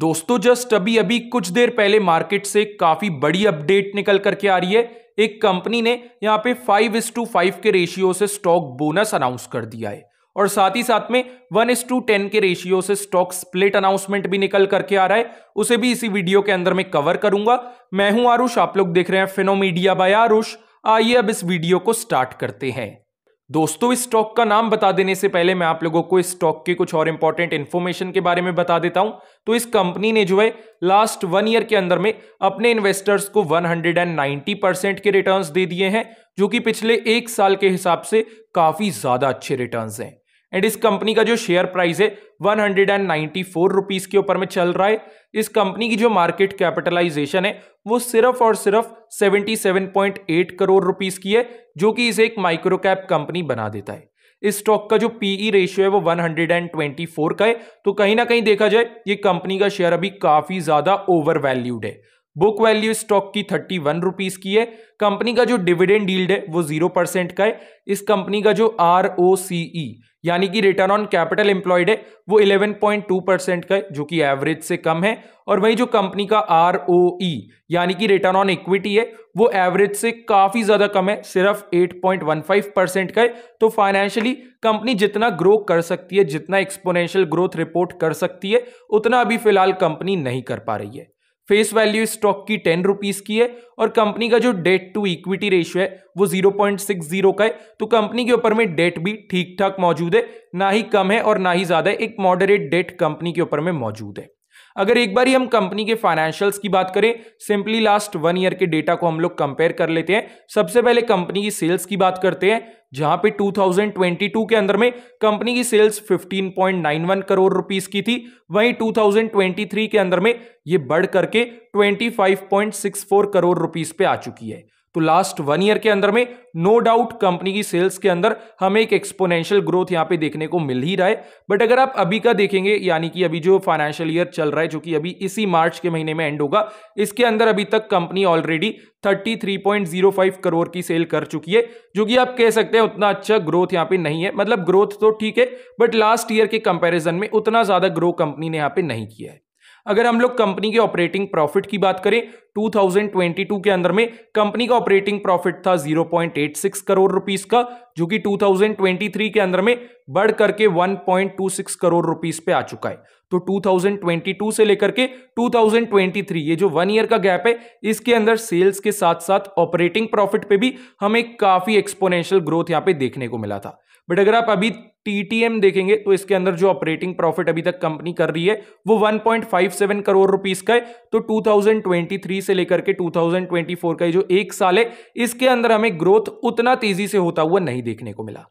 दोस्तों जस्ट अभी अभी कुछ देर पहले मार्केट से काफी बड़ी अपडेट निकल करके आ रही है एक कंपनी ने यहाँ पे फाइव इस टू फाइव के रेशियो से स्टॉक बोनस अनाउंस कर दिया है और साथ ही साथ में वन इस टू टेन के रेशियो से स्टॉक स्प्लिट अनाउंसमेंट भी निकल करके आ रहा है उसे भी इसी वीडियो के अंदर में कवर करूंगा मैं हूं आरुष आप लोग देख रहे हैं फिनोमीडिया बाय आरुष आइए अब इस वीडियो को स्टार्ट करते हैं दोस्तों इस स्टॉक का नाम बता देने से पहले मैं आप लोगों को इस स्टॉक के कुछ और इंपॉर्टेंट इन्फॉर्मेशन के बारे में बता देता हूं तो इस कंपनी ने जो है लास्ट वन ईयर के अंदर में अपने इन्वेस्टर्स को 190 परसेंट के रिटर्न्स दे दिए हैं जो कि पिछले एक साल के हिसाब से काफी ज्यादा अच्छे रिटर्न्स हैं एंड इस कंपनी का जो शेयर प्राइस है one hundred and ninety four rupees के ऊपर में चल रहा है इस कंपनी की जो मार्केट कैपिटलाइजेशन है वो सिर्फ और सिर्फ seventy seven point eight crore rupees की है जो कि इसे एक माइक्रो कैप कंपनी बना देता है इस स्टॉक का जो पीई रेशियो e है वो 124 का है तो कहीं ना कहीं देखा जाए ये कंपनी का शेयर अभी काफ़ी ज़्यादा ओवर वैल्यूड है बुक वैल्यू स्टॉक की थर्टी वन रुपीज की है कंपनी का जो डिविडेंड डील्ड है वो जीरो परसेंट का है इस कंपनी का जो आर ओ सी ई यानी कि रिटर्न ऑन कैपिटल एम्प्लॉयड है वो इलेवन पॉइंट टू परसेंट का है जो कि एवरेज से कम है और वही जो कंपनी का आर ओ ई यानी कि रिटर्न ऑन इक्विटी है वो एवरेज से काफी ज्यादा कम है सिर्फ eight point one five percent का है तो फाइनेंशियली कंपनी जितना ग्रो कर सकती है जितना एक्सपोनेंशियल ग्रोथ रिपोर्ट कर सकती है उतना अभी फिलहाल कंपनी नहीं कर पा रही है फेस वैल्यू स्टॉक की टेन रुपीज की है और कंपनी का जो डेट टू इक्विटी रेशियो है वो जीरो पॉइंट सिक्स जीरो का है तो कंपनी के ऊपर में डेट भी ठीक ठाक मौजूद है ना ही कम है और ना ही ज्यादा है एक मॉडरेट डेट कंपनी के ऊपर में मौजूद है अगर एक बार ही हम कंपनी के फाइनेंशियल्स की बात करें सिंपली लास्ट वन ईयर के डेटा को हम लोग कंपेयर कर लेते हैं सबसे पहले कंपनी की सेल्स की बात करते हैं जहां पे 2022 के अंदर में कंपनी की सेल्स 15.91 करोड़ रुपीस की थी वहीं 2023 के अंदर में ये बढ़ करके 25.64 करोड़ रुपीस पे आ चुकी है तो लास्ट वन ईयर के अंदर में नो डाउट कंपनी की सेल्स के अंदर हमें एक एक्सपोनेंशियल ग्रोथ यहां पे देखने को मिल ही रहा है बट अगर आप अभी का देखेंगे यानी कि अभी जो फाइनेंशियल ईयर चल रहा है जो कि अभी इसी मार्च के महीने में एंड होगा इसके अंदर अभी तक कंपनी ऑलरेडी 33.05 करोड़ की सेल कर चुकी है जो कि आप कह सकते हैं उतना अच्छा ग्रोथ यहाँ पे नहीं है मतलब ग्रोथ तो ठीक है बट लास्ट ईयर के कंपेरिजन में उतना ज्यादा ग्रो कंपनी ने यहाँ पे नहीं किया है अगर हम लोग कंपनी के ऑपरेटिंग प्रॉफिट की बात करें 2022 के अंदर में कंपनी का ऑपरेटिंग प्रॉफिट था 0.86 करोड़ रुपीस का जो कि 2023 के अंदर में बढ़ करके 1.26 करोड़ रुपीस पे आ चुका है तो 2022 से लेकर के 2023 ये जो वन ईयर का गैप है इसके अंदर सेल्स के साथ साथ ऑपरेटिंग प्रॉफिट पे भी हमें काफी एक्सपोनेंशियल ग्रोथ यहाँ पे देखने को मिला था बट अगर आप अभी टीटीएम देखेंगे तो इसके अंदर जो ऑपरेटिंग प्रॉफिट अभी तक कंपनी कर रही है वो 1.57 करोड़ रुपीस का है तो 2023 से लेकर के 2024 का ये जो एक साल है इसके अंदर हमें ग्रोथ उतना तेजी से होता हुआ नहीं देखने को मिला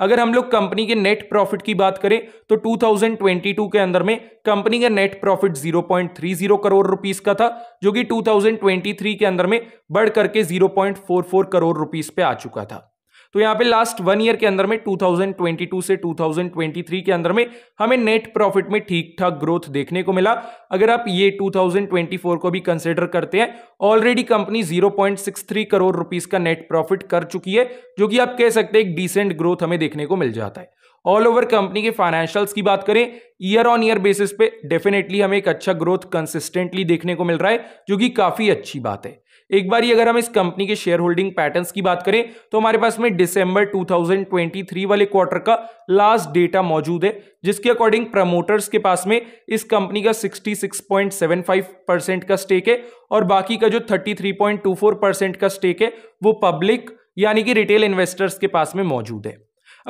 अगर हम लोग कंपनी के नेट प्रॉफिट की बात करें तो 2022 के अंदर में कंपनी का नेट प्रॉफिट 0.30 करोड़ रुपीस का था जो कि 2023 के अंदर में बढ़ करके 0.44 करोड़ रुपीस पे आ चुका था तो यहाँ पे लास्ट वन ईयर के अंदर में 2022 से 2023 के अंदर में हमें नेट प्रॉफिट में ठीक ठाक ग्रोथ देखने को मिला अगर आप ये 2024 को भी कंसिडर करते हैं ऑलरेडी कंपनी 0.63 करोड़ रुपीस का नेट प्रॉफिट कर चुकी है जो कि आप कह सकते हैं एक डिसेंट ग्रोथ हमें देखने को मिल जाता है ऑल ओवर कंपनी के फाइनेंशियल्स की बात करें ईयर ऑन ईयर बेसिस पे डेफिनेटली हमें एक अच्छा ग्रोथ कंसिस्टेंटली देखने को मिल रहा है जो कि काफी अच्छी बात है एक बार अगर हम इस कंपनी के शेयर होल्डिंग पैटर्न की बात करें तो हमारे पास में डिसंबर 2023 वाले क्वार्टर का लास्ट डेटा मौजूद है जिसके अकॉर्डिंग प्रमोटर्स के पास में इस कंपनी का 66.75 परसेंट का स्टेक है और बाकी का जो 33.24 परसेंट का स्टेक है वो पब्लिक यानी कि रिटेल इन्वेस्टर्स के पास में मौजूद है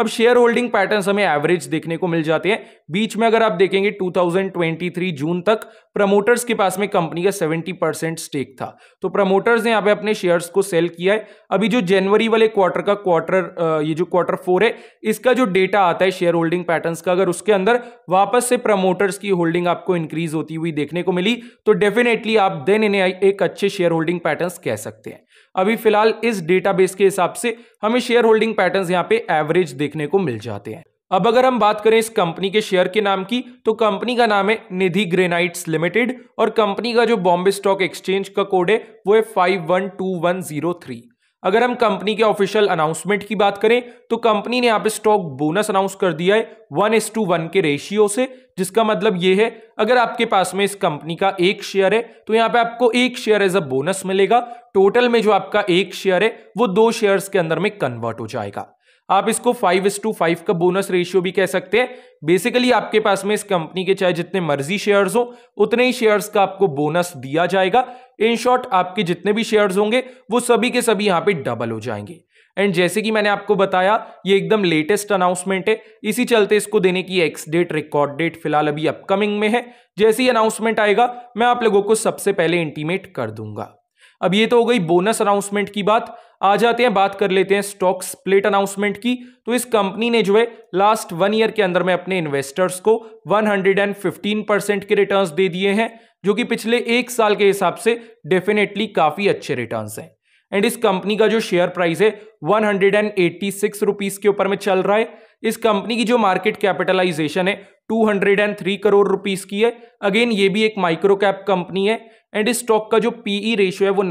अब शेयर होल्डिंग पैटर्न हमें एवरेज देखने को मिल जाते हैं बीच में अगर आप देखेंगे 2023 जून तक प्रमोटर्स के पास में कंपनी का 70 परसेंट स्टेक था तो प्रमोटर्स ने यहाँ पे अपने शेयर्स को सेल किया है अभी जो जनवरी वाले क्वार्टर का क्वार्टर ये जो क्वार्टर फोर है इसका जो डेटा आता है शेयर होल्डिंग पैटर्न का अगर उसके अंदर वापस से प्रमोटर्स की होल्डिंग आपको इंक्रीज होती हुई देखने को मिली तो डेफिनेटली आप देन इन्हें एक अच्छे शेयर होल्डिंग पैटर्न कह सकते हैं अभी फिलहाल इस डेटाबेस के हिसाब से हमें शेयर होल्डिंग पैटर्न्स यहाँ पे एवरेज देखने को मिल जाते हैं अब अगर हम बात करें इस कंपनी के शेयर के नाम की तो कंपनी का नाम है निधि ग्रेनाइट्स लिमिटेड और कंपनी का जो बॉम्बे स्टॉक एक्सचेंज का कोड है वो है five one two one zero three अगर हम कंपनी के ऑफिशियल अनाउंसमेंट की बात करें तो कंपनी ने यहाँ पे स्टॉक बोनस अनाउंस कर दिया है वन एस टू वन के रेशियो से जिसका मतलब ये है अगर आपके पास में इस कंपनी का एक शेयर है तो यहाँ पे आपको एक शेयर एज अ बोनस मिलेगा टोटल में जो आपका एक शेयर है वो दो शेयर्स के अंदर में कन्वर्ट हो जाएगा आप इसको फाइव एस टू फाइव का बोनस रेशियो भी कह सकते हैं बेसिकली आपके पास में इस कंपनी के चाहे जितने मर्जी शेयर्स हो उतने ही शेयर्स का आपको बोनस दिया जाएगा इन शॉर्ट आपके जितने भी शेयर्स होंगे वो सभी के सभी यहाँ पे डबल हो जाएंगे एंड जैसे कि मैंने आपको बताया ये एकदम लेटेस्ट अनाउंसमेंट है इसी चलते इसको देने की एक्स डेट रिकॉर्ड डेट फिलहाल अभी अपकमिंग में है जैसे ही अनाउंसमेंट आएगा मैं आप लोगों को सबसे पहले इंटीमेट कर दूंगा अब ये तो हो गई बोनस अनाउंसमेंट की बात आ जाते हैं बात कर लेते हैं स्टॉक स्प्लिट अनाउंसमेंट की तो इस कंपनी ने जो है लास्ट वन ईयर के अंदर में अपने इन्वेस्टर्स को 115 परसेंट के रिटर्न्स दे दिए हैं जो कि पिछले एक साल के हिसाब से डेफिनेटली काफ़ी अच्छे रिटर्न्स हैं एंड इस कंपनी का जो शेयर प्राइस है one hundred and eighty six rupees के ऊपर में चल रहा है इस कंपनी की जो मार्केट कैपिटलाइजेशन है two hundred and three crore rupees की है अगेन ये भी एक माइक्रो कैप कंपनी है एंड इस स्टॉक का जो पीई रेशियो e है वो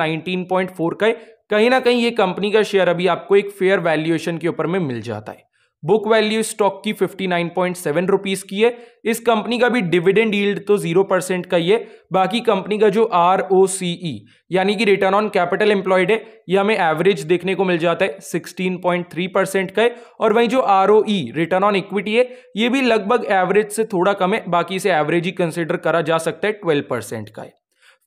19.4 का है कहीं ना कहीं ये कंपनी का शेयर अभी आपको एक फेयर वैल्यूएशन के ऊपर में मिल जाता है बुक वैल्यू स्टॉक की 59.7 रुपीस की है इस कंपनी का भी डिविडेंड यील्ड तो जीरो परसेंट का ही है बाकी कंपनी का जो आर ओ सी ई यानी कि रिटर्न ऑन कैपिटल एम्प्लॉयड है ये हमें एवरेज देखने को मिल जाता है 16.3 परसेंट का है और वहीं जो R O E return on equity है ये भी लगभग एवरेज से थोड़ा कम है बाकी इसे एवरेज ही कंसिडर करा जा सकता है ट्वेल्व परसेंट का है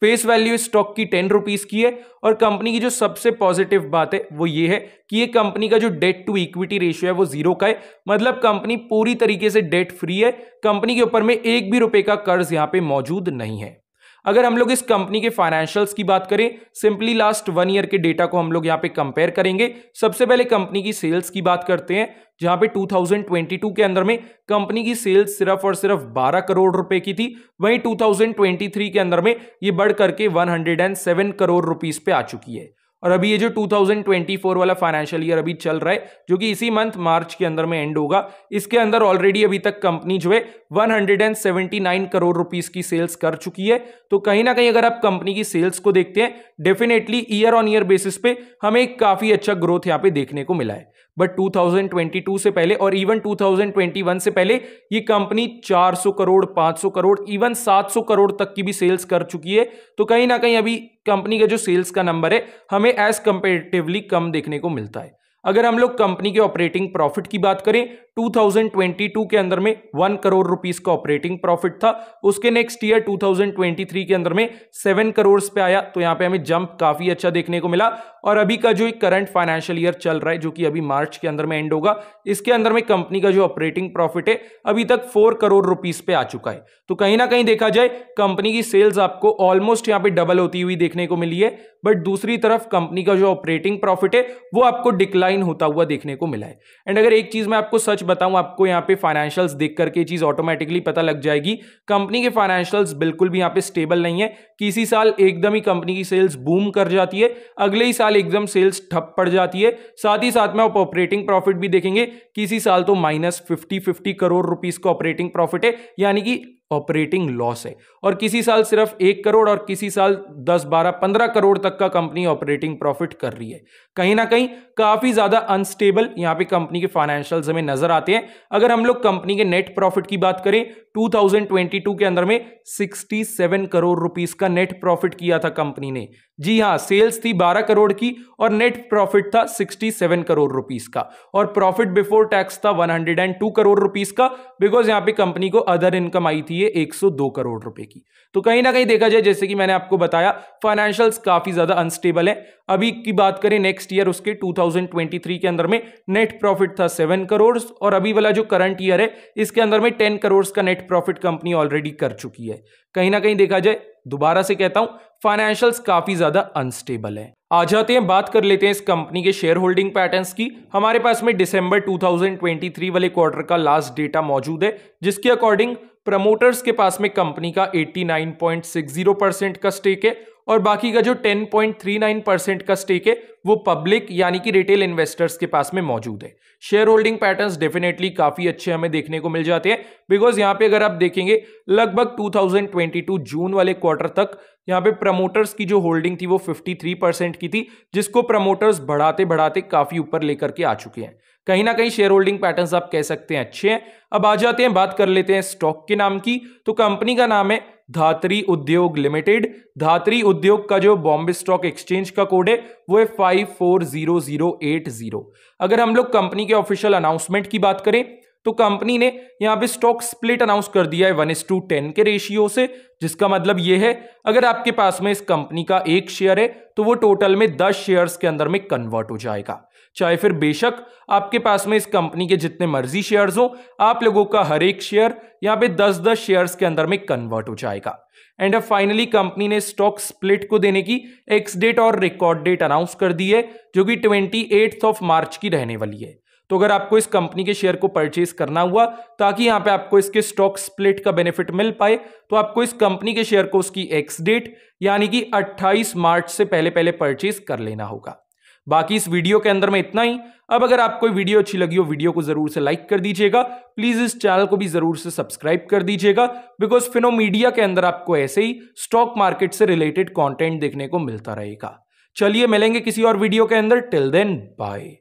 फेस वैल्यू स्टॉक की टेन रुपीज की है और कंपनी की जो सबसे पॉजिटिव बात है वो ये है कि ये कंपनी का जो डेट टू इक्विटी रेशियो है वो जीरो का है मतलब कंपनी पूरी तरीके से डेट फ्री है कंपनी के ऊपर में एक भी रुपए का कर्ज यहां पे मौजूद नहीं है अगर हम लोग इस कंपनी के फाइनेंशियल्स की बात करें सिंपली लास्ट वन ईयर के डेटा को हम लोग यहाँ पे कंपेयर करेंगे सबसे पहले कंपनी की सेल्स की बात करते हैं जहां पे 2022 के अंदर में कंपनी की सेल्स सिर्फ और सिर्फ 12 करोड़ रुपए की थी वहीं 2023 के अंदर में ये बढ़ करके 107 करोड़ रुपीस पे आ चुकी है और अभी ये जो 2024 वाला फाइनेंशियल ईयर अभी चल रहा है जो कि इसी मंथ मार्च के अंदर में एंड होगा इसके अंदर ऑलरेडी अभी तक कंपनी जो है 179 करोड़ रुपीस की सेल्स कर चुकी है तो कहीं ना कहीं अगर आप कंपनी की सेल्स को देखते हैं definitely year on year basis पे हमें काफी अच्छा ग्रोथ यहाँ पे देखने को मिला है बट 2022 से पहले और इवन 2021 से पहले ये कंपनी 400 करोड़ 500 करोड़ इवन 700 करोड़ तक की भी सेल्स कर चुकी है तो कहीं ना कहीं अभी कंपनी का जो सेल्स का नंबर है हमें एज कंपेरेटिवली कम देखने को मिलता है अगर हम लोग कंपनी के ऑपरेटिंग प्रॉफिट की बात करें 2022 के अंदर में वन करोड़ रुपीस का ऑपरेटिंग प्रॉफिट था उसके नेक्स्ट ईयर 2023 के अंदर में सेवन करोड़ पे आया तो यहाँ पे हमें जंप काफी अच्छा देखने को मिला और अभी का जो करंट फाइनेंशियल ईयर चल रहा है जो कि अभी मार्च के अंदर में एंड होगा इसके अंदर में कंपनी का जो ऑपरेटिंग प्रॉफिट है अभी तक फोर करोड़ रुपीज पे आ चुका है तो कहीं ना कहीं देखा जाए कंपनी की सेल्स आपको ऑलमोस्ट यहाँ पे डबल होती हुई देखने को मिली है बट दूसरी तरफ कंपनी का जो ऑपरेटिंग प्रॉफिट है वो आपको डिक्लाइन डिक्लाइन होता हुआ देखने को मिला है एंड अगर एक चीज़ मैं आपको सच बताऊं आपको यहाँ पे फाइनेंशियल्स देख करके चीज़ ऑटोमेटिकली पता लग जाएगी कंपनी के फाइनेंशियल्स बिल्कुल भी यहाँ पे स्टेबल नहीं है किसी साल एकदम ही कंपनी की सेल्स बूम कर जाती है अगले ही साल एकदम सेल्स ठप पड़ जाती है साथ ही साथ में आप ऑपरेटिंग प्रॉफिट भी देखेंगे किसी साल तो minus fifty fifty crore rupees का ऑपरेटिंग प्रॉफिट है यानी कि ऑपरेटिंग लॉस है और किसी साल सिर्फ एक करोड़ और किसी साल दस बारह पंद्रह करोड़ तक का कंपनी ऑपरेटिंग प्रॉफिट कर रही है कहीं ना कहीं काफी ज्यादा अनस्टेबल यहां पे कंपनी के फाइनेंशियल्स हमें नजर आते हैं अगर हम लोग कंपनी के नेट प्रॉफिट की बात करें 2022 के अंदर में 67 करोड़ रुपीस का नेट प्रॉफिट किया था कंपनी ने जी हां सेल्स थी 12 करोड़ की और नेट प्रॉफिट था 67 करोड़ रुपीस का और प्रॉफिट बिफोर टैक्स था 102 करोड़ रुपीस का बिकॉज यहां पे कंपनी को अदर इनकम आई थी ये 102 करोड़ रुपए की तो कहीं ना कहीं देखा जाए जैसे कि मैंने आपको बताया फाइनेंशियल्स काफी ज्यादा अनस्टेबल है अभी की बात करें नेक्स्ट ईयर उसके 2023 के अंदर में नेट प्रॉफिट था सेवन करोड़ और अभी वाला जो करंट ईयर है इसके अंदर में टेन करोड़ का नेट प्रॉफिट कंपनी ऑलरेडी कर चुकी है कहीं ना कहीं देखा जाए दोबारा से कहता हूं फाइनेंशियल्स काफी ज्यादा अनस्टेबल है आ जाते हैं बात कर लेते हैं इस कंपनी के शेयर होल्डिंग पैटर्न्स की हमारे पास में दिसंबर 2023 वाले क्वार्टर का लास्ट डेटा मौजूद है जिसके अकॉर्डिंग प्रमोटर्स के पास में कंपनी का 89.60 परसेंट का स्टेक है और बाकी का जो 10.39 परसेंट का स्टेक है वो पब्लिक यानी कि रिटेल इन्वेस्टर्स के पास में मौजूद है शेयर होल्डिंग पैटर्न डेफिनेटली काफ़ी अच्छे हमें देखने को मिल जाते हैं बिकॉज यहाँ पे अगर आप देखेंगे लगभग 2022 जून वाले क्वार्टर तक यहाँ पे प्रमोटर्स की जो होल्डिंग थी वो 53 परसेंट की थी जिसको प्रमोटर्स बढ़ाते बढ़ाते काफ़ी ऊपर लेकर के आ चुके हैं कहीं ना कहीं शेयर होल्डिंग पैटर्न्स आप कह सकते हैं अच्छे हैं अब आ जाते हैं बात कर लेते हैं स्टॉक के नाम की तो कंपनी का नाम है धात्री उद्योग लिमिटेड धात्री उद्योग का जो बॉम्बे स्टॉक एक्सचेंज का कोड है वो है five four zero zero eight zero अगर हम लोग कंपनी के ऑफिशियल अनाउंसमेंट की बात करें तो कंपनी ने यहां पे स्टॉक स्प्लिट अनाउंस कर दिया है वन एस टू टेन के रेशियो से जिसका मतलब ये है अगर आपके पास में इस कंपनी का एक शेयर है तो वो टोटल में दस शेयर्स के अंदर में कन्वर्ट हो जाएगा चाहे फिर बेशक आपके पास में इस कंपनी के जितने मर्जी शेयर्स हो आप लोगों का हर एक शेयर यहाँ पे दस दस शेयर्स के अंदर में कन्वर्ट हो जाएगा एंड अब फाइनली कंपनी ने स्टॉक स्प्लिट को देने की एक्स डेट और रिकॉर्ड डेट अनाउंस कर दी है जो कि ट्वेंटी ऑफ मार्च की रहने वाली है तो अगर आपको इस कंपनी के शेयर को परचेज करना हुआ ताकि यहाँ पे आपको इसके स्टॉक स्प्लिट का बेनिफिट मिल पाए तो आपको इस कंपनी के शेयर को उसकी एक्स डेट यानी कि 28 मार्च से पहले पहले परचेज कर लेना होगा बाकी इस वीडियो के अंदर में इतना ही अब अगर आपको वीडियो अच्छी लगी हो वीडियो को जरूर से लाइक कर दीजिएगा प्लीज इस चैनल को भी जरूर से सब्सक्राइब कर दीजिएगा बिकॉज फिनो मीडिया के अंदर आपको ऐसे ही स्टॉक मार्केट से रिलेटेड कॉन्टेंट देखने को मिलता रहेगा चलिए मिलेंगे किसी और वीडियो के अंदर टिल देन बाय